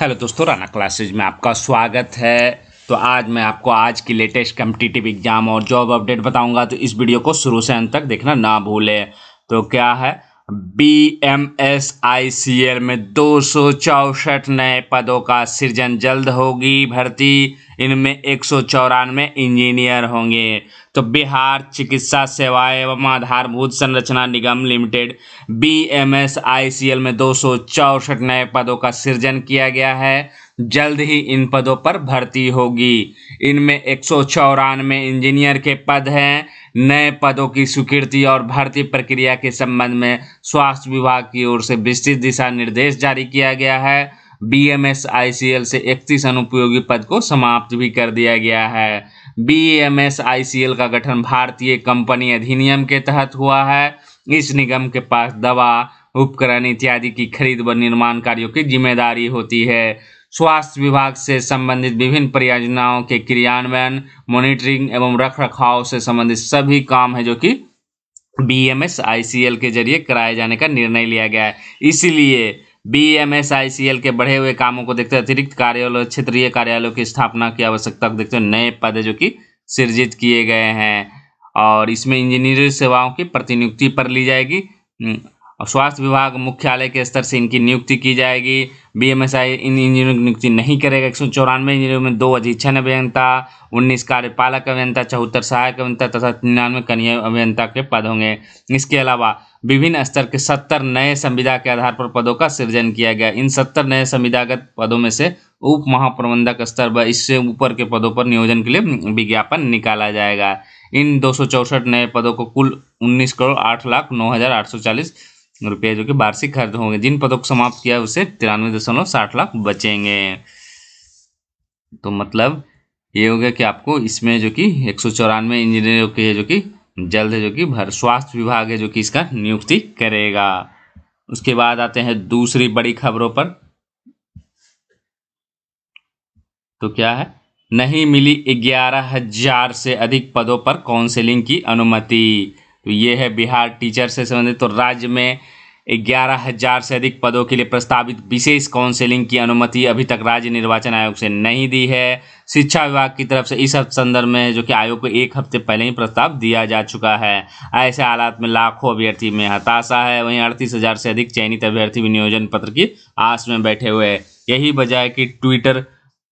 hello दोस्तों Rana classes में आपका स्वागत है तो आज मैं आपको आज की लेटेस्ट कम्पिटिटिव एग्ज़ाम और जॉब अपडेट बताऊंगा तो इस वीडियो को शुरू से अंत तक देखना ना भूलें तो क्या है B M S I C L में दो नए पदों का सृजन जल्द होगी भर्ती इनमें एक सौ चौरानवे इंजीनियर होंगे तो बिहार चिकित्सा सेवाएं एवं आधारभूत संरचना निगम limited B M S I C L में दो सौ चौसठ नए पदों का सृजन किया गया है जल्द ही इन पदों पर भर्ती होगी इनमें एक सौ चौरानवे इंजीनियर के पद हैं नए पदों की स्वीकृति और भर्ती प्रक्रिया के संबंध में स्वास्थ्य विभाग की ओर से विस्तृत दिशा निर्देश जारी किया गया है बीएमएसआईसीएल से इकतीस अनुपयोगी पद को समाप्त भी कर दिया गया है बीएमएसआईसीएल का गठन भारतीय कंपनी अधिनियम के तहत हुआ है इस निगम के पास दवा उपकरण इत्यादि की खरीद व निर्माण कार्यों की जिम्मेदारी होती है स्वास्थ्य विभाग से संबंधित विभिन्न परियोजनाओं के क्रियान्वयन मॉनिटरिंग एवं रख रखाव से संबंधित सभी काम है जो कि B M S I C L के जरिए कराए जाने का निर्णय लिया गया है इसीलिए बीएमएसआईसीएल के बढ़े हुए कामों को देखते हुए अतिरिक्त कार्यालय क्षेत्रीय कार्यालयों की स्थापना की आवश्यकता को देखते हुए नए पद जो कि सृजित किए गए हैं और इसमें इंजीनियरिंग सेवाओं की प्रतिनियुक्ति पर ली जाएगी हम्म, और स्वास्थ्य विभाग मुख्यालय के स्तर से इनकी नियुक्ति की जाएगी बी एम एस आई इन इंजीनियरों की नियुक्ति नहीं करेगा एक सौ चौरानवे इंजीनियरों में दो अधीक्षण अभियंता उन्नीस कार्यपालक अभियंता चौहत्तर सहायक अभियंता तथा निन्यानवे कन्या अभियंता के पद होंगे इसके अलावा विभिन्न स्तर के सत्तर नए संविदा के आधार पर पदों का सृजन किया गया इन सत्तर नए संविदागत पदों में से उप महाप्रबंधक स्तर व इससे ऊपर के पदों पर नियोजन के लिए विज्ञापन निकाला जाएगा इन दो नए पदों को कुल उन्नीस करोड़ आठ लाख नौ हजार आठ सौ चालीस रुपया जो कि वार्षिक खर्च होंगे जिन पदों को समाप्त किया उसे तिरानवे दशमलव साठ लाख बचेंगे तो मतलब ये हो गया कि आपको इसमें जो कि एक सौ चौरानवे इंजीनियरों की है जो कि जल्द है जो कि भर स्वास्थ्य विभाग है जो कि इसका नियुक्ति करेगा उसके बाद आते हैं दूसरी बड़ी खबरों पर तो क्या है नहीं मिली ग्यारह हजार से अधिक पदों पर काउंसिलिंग की अनुमति तो ये है बिहार टीचर से संबंधित तो राज्य में ग्यारह हजार से अधिक पदों के लिए प्रस्तावित विशेष काउंसिलिंग की अनुमति अभी तक राज्य निर्वाचन आयोग से नहीं दी है शिक्षा विभाग की तरफ से इस संदर्भ में जो कि आयोग को एक हफ्ते पहले ही प्रस्ताव दिया जा चुका है ऐसे हालात में लाखों अभ्यर्थी में हताशा है वहीं अड़तीस हजार से अधिक चयनित अभ्यर्थी विनियोजन पत्र की आस में बैठे हुए हैं यही वजह है कि ट्विटर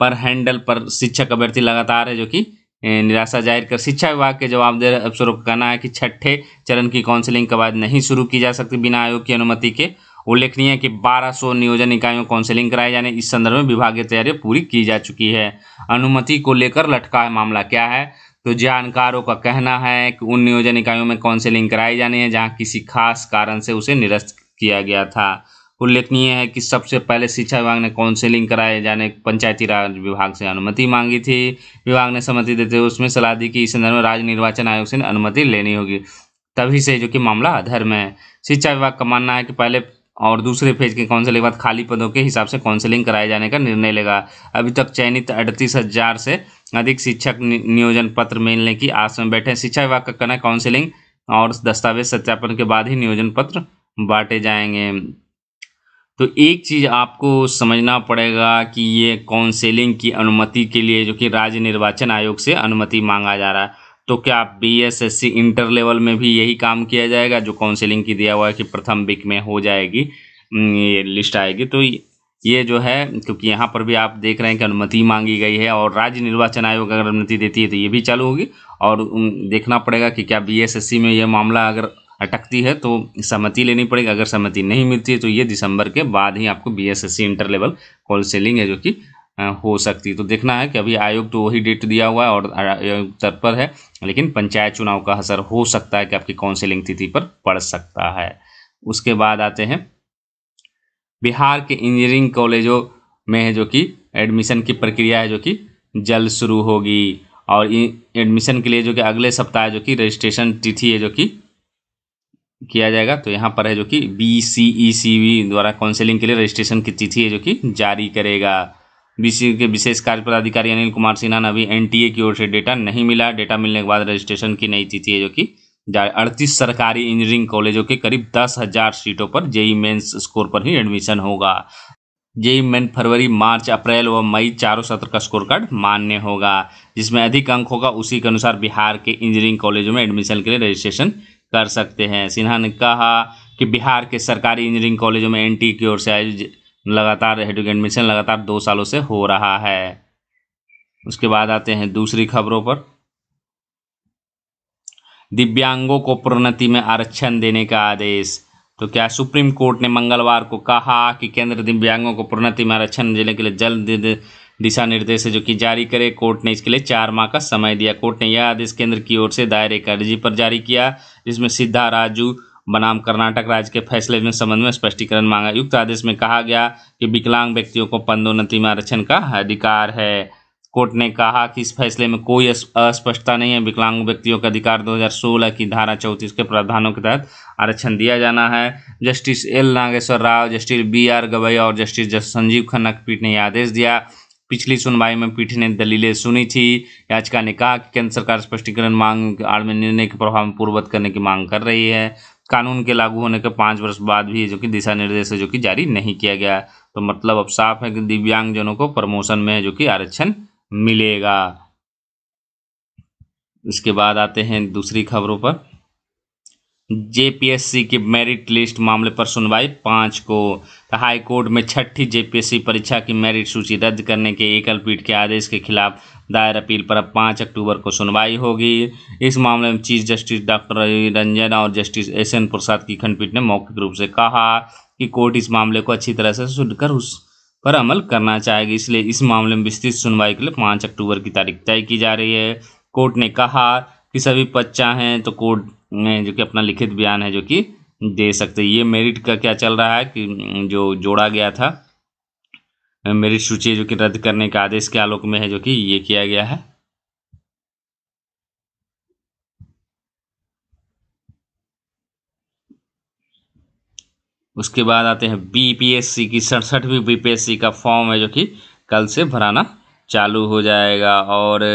पर हैंडल पर शिक्षक अभ्यर्थी लगातार है जो कि निराशा जाहिर कर शिक्षा विभाग के जवाबदेह अफसरों का कहना है कि छठे चरण की काउंसलिंग बाद नहीं शुरू की जा सकती बिना आयोग की अनुमति के उल्लेखनीय है कि 1200 नियोजन इकाइयों काउंसलिंग कराए जाने इस संदर्भ में विभागीय तैयारी पूरी की जा चुकी है अनुमति को लेकर लटका है मामला क्या है तो जानकारों का कहना है कि उन नियोजन इकाइयों में काउंसलिंग कराई जानी है जहाँ किसी खास कारण से उसे निरस्त किया गया था उल्लेखनीय है कि सबसे पहले शिक्षा विभाग ने काउंसिलिंग कराए जाने पंचायती राज विभाग से अनुमति मांगी थी विभाग ने सहमति देते हुए उसमें सलाह दी कि इस संदर्भ में राज्य निर्वाचन आयोग से अनुमति लेनी होगी तभी से जो कि मामला अधर में है शिक्षा विभाग का मानना है कि पहले और दूसरे फेज के काउंसिलिंग के बाद खाली पदों के हिसाब से काउंसिलिंग कराए जाने का निर्णय लेगा अभी तक चयनित अड़तीस हज़ार से अधिक शिक्षक नियोजन पत्र मिलने की आस में बैठे शिक्षा विभाग का कहना है काउंसिलिंग और दस्तावेज सत्यापन के बाद ही नियोजन पत्र बांटे जाएंगे तो एक चीज़ आपको समझना पड़ेगा कि ये काउंसिलिंग की अनुमति के लिए जो कि राज्य निर्वाचन आयोग से अनुमति मांगा जा रहा है तो क्या B S S C inter level में भी यही काम किया जाएगा जो काउंसिलिंग की दिया हुआ है कि प्रथम वीक में हो जाएगी ये लिस्ट आएगी तो ये जो है क्योंकि यहाँ पर भी आप देख रहे हैं कि अनुमति मांगी गई है और राज्य निर्वाचन आयोग अगर अनुमति देती है तो ये भी चालू होगी और देखना पड़ेगा कि क्या बीएसएससी में यह मामला अगर अटकती है तो सहमति लेनी पड़ेगी अगर सहमति नहीं मिलती है तो ये दिसंबर के बाद ही आपको B inter level counselling है जो कि हो सकती है तो देखना है कि अभी आयोग तो वही डेट दिया हुआ है और तत्पर पर है लेकिन पंचायत चुनाव का असर हो सकता है कि आपकी काउंसिलिंग तिथि पर पड़ सकता है उसके बाद आते हैं बिहार के इंजीनियरिंग कॉलेजों में है जो कि एडमिशन की प्रक्रिया है जो कि जल्द शुरू होगी और एडमिशन के लिए जो कि अगले सप्ताह जो कि रजिस्ट्रेशन तिथि है जो कि किया जाएगा तो यहाँ पर है जो कि B C E C V द्वारा काउंसिलिंग के लिए रजिस्ट्रेशन की तिथि है जो कि जारी करेगा सी e के विशेष कार्य पदाधिकारी अनिल कुमार सिन्हा ने अभी एनटीए की ओर से डेटा नहीं मिला डेटा मिलने के बाद रजिस्ट्रेशन की नई तिथि है जो कि अड़तीस सरकारी इंजीनियरिंग कॉलेजों के करीब दस हजार सीटों पर जेई मेन्स स्कोर पर ही एडमिशन होगा जेई मेन फरवरी मार्च अप्रैल व मई चारों सत्र का स्कोर कार्ड मान्य होगा जिसमें अधिक अंक होगा उसी के अनुसार बिहार के इंजीनियरिंग कॉलेजों में एडमिशन के लिए रजिस्ट्रेशन कर सकते हैं सिन्हा ने कहा कि बिहार के सरकारी इंजीनियरिंग कॉलेजों में एनटी की ओर से लगातार एडमिशन लगातार दो सालों से हो रहा है उसके बाद आते हैं दूसरी खबरों पर दिव्यांगों को प्रोन्नति में आरक्षण देने का आदेश तो क्या सुप्रीम कोर्ट ने मंगलवार को कहा कि केंद्र दिव्यांगों को प्रोन्नति में आरक्षण देने के लिए जल्द दिशा निर्देश है जो कि जारी करे कोर्ट ने इसके लिए चार माह का समय दिया कोर्ट ने यह आदेश केंद्र की ओर से दायर एक अर्जी पर जारी किया जिसमें सिद्धा राजू बनाम कर्नाटक राज्य के फैसले में संबंध में स्पष्टीकरण मांगा युक्त आदेश में कहा गया कि विकलांग व्यक्तियों को पंदोन्नति में आरक्षण का अधिकार है कोर्ट ने कहा कि इस फैसले में कोई अस्पष्टता नहीं है विकलांग व्यक्तियों का अधिकार 2016 की धारा चौंतीस के प्रावधानों के तहत आरक्षण दिया जाना है justice L Nageswara Rao justice B R Gavai और जस्टिस संजीव खन्ना की पीठ ने यह आदेश दिया पिछली सुनवाई में पीठ ने दलीलें सुनी थी याचिका ने कहा कि केंद्र सरकार स्पष्टीकरण मांग आड़ में निर्णय के प्रभाव में पूर्ववत करने की मांग कर रही है कानून के लागू होने के पाँच वर्ष बाद भी जो कि दिशा निर्देश है जो कि जारी नहीं किया गया तो मतलब अब साफ है कि दिव्यांगजनों को प्रमोशन में जो कि आरक्षण मिलेगा इसके बाद आते हैं दूसरी खबरों पर जेपीएससी के मेरिट लिस्ट मामले पर सुनवाई पाँच को तो हाई कोर्ट में छठी जेपीएससी परीक्षा की मेरिट सूची रद्द करने के एकल पीठ के आदेश के खिलाफ दायर अपील पर अब पाँच अक्टूबर को सुनवाई होगी इस मामले में चीफ जस्टिस डॉक्टर रंजन और जस्टिस एस एन प्रसाद की खंडपीठ ने मौखिक रूप से कहा कि कोर्ट इस मामले को अच्छी तरह से सुनकर उस पर अमल करना चाहेगी इसलिए इस मामले में विस्तृत सुनवाई के लिए पाँच अक्टूबर की तारीख तय की जा रही है कोर्ट ने कहा कि सभी पद चाहें तो कोर्ट ने जो कि अपना लिखित बयान है जो कि दे सकते ये मेरिट का क्या चल रहा है कि जो जोड़ा गया था मेरिट सूची जो कि रद्द करने का आदेश के आलोक में है जो कि ये किया गया है उसके बाद आते हैं बीपीएससी की सड़सठवीं बीपीएससी का फॉर्म है जो कि कल से भराना चालू हो जाएगा और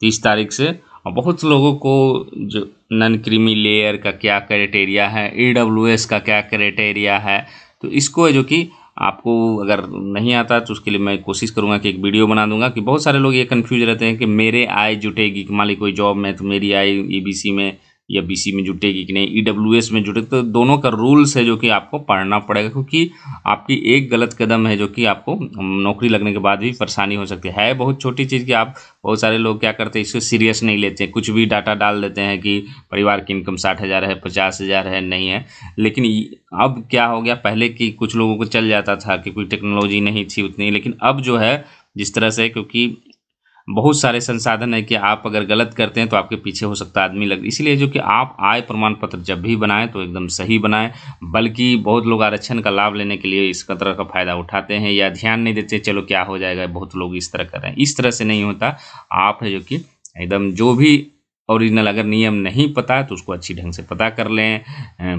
तीस तारीख से और बहुत लोगों को जो नन क्रीमी लेयर का क्या क्राइटेरिया है ई डब्ल्यू एस का क्या क्राइटेरिया है तो इसको है जो कि आपको अगर नहीं आता तो उसके लिए मैं कोशिश करूँगा कि एक वीडियो बना दूंगा कि बहुत सारे लोग ये कन्फ्यूज रहते हैं कि मेरे आय जुटेगी कि मान ली कोई जॉब में तो मेरी आय ई बी सी में या बी में जुटेगी कि नहीं ई e में जुटेगी तो दोनों का रूल्स है जो कि आपको पढ़ना पड़ेगा क्योंकि आपकी एक गलत कदम है जो कि आपको नौकरी लगने के बाद भी परेशानी हो सकती है बहुत छोटी चीज़ कि आप बहुत सारे लोग क्या करते हैं इसको सीरियस नहीं लेते हैं कुछ भी डाटा डाल देते हैं कि परिवार की इनकम साठ हज़ार है पचास हज़ार है नहीं है लेकिन अब क्या हो गया पहले कि कुछ लोगों को चल जाता था कि कोई टेक्नोलॉजी नहीं थी उतनी लेकिन अब जो है जिस तरह से क्योंकि बहुत सारे संसाधन है कि आप अगर गलत करते हैं तो आपके पीछे हो सकता है आदमी लग इसलिए जो कि आप आय प्रमाण पत्र जब भी बनाएं तो एकदम सही बनाएं बल्कि बहुत लोग आरक्षण का लाभ लेने के लिए इस तरह का फ़ायदा उठाते हैं या ध्यान नहीं देते चलो क्या हो जाएगा बहुत लोग इस तरह कर रहे हैं इस तरह से नहीं होता आप है जो कि एकदम जो भी ओरिजिनल अगर नियम नहीं पता है तो उसको अच्छी ढंग से पता कर लें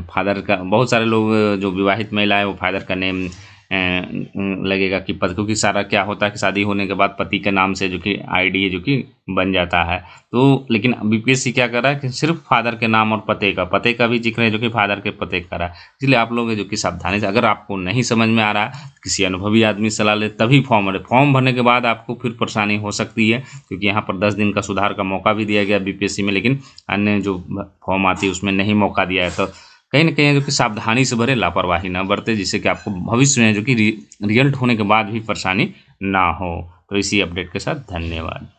फादर का बहुत सारे लोग जो विवाहित महिला है वो फादर का नेम लगेगा कि पति क्योंकि सारा क्या होता है कि शादी होने के बाद पति के नाम से जो कि आईडी जो कि बन जाता है तो लेकिन बीपीएससी क्या कर रहा है कि सिर्फ फादर के नाम और पते का पते का भी जिक्र है जो कि फादर के पते का रहा है इसलिए आप लोग जो कि सावधानी से अगर आपको नहीं समझ में आ रहा है तो किसी अनुभवी आदमी सलाह ले तभी फॉर्म भरे फॉर्म भरने के बाद आपको फिर परेशानी हो सकती है क्योंकि यहाँ पर दस दिन का सुधार का मौका भी दिया गया बीपीएससी में लेकिन अन्य जो फॉर्म आती है उसमें नहीं मौका दिया है तो कहीं ना कहीं जो कि सावधानी से भरे लापरवाही ना बरते जिससे कि आपको भविष्य में जो कि रिजल्ट होने के बाद भी परेशानी ना हो तो इसी अपडेट के साथ धन्यवाद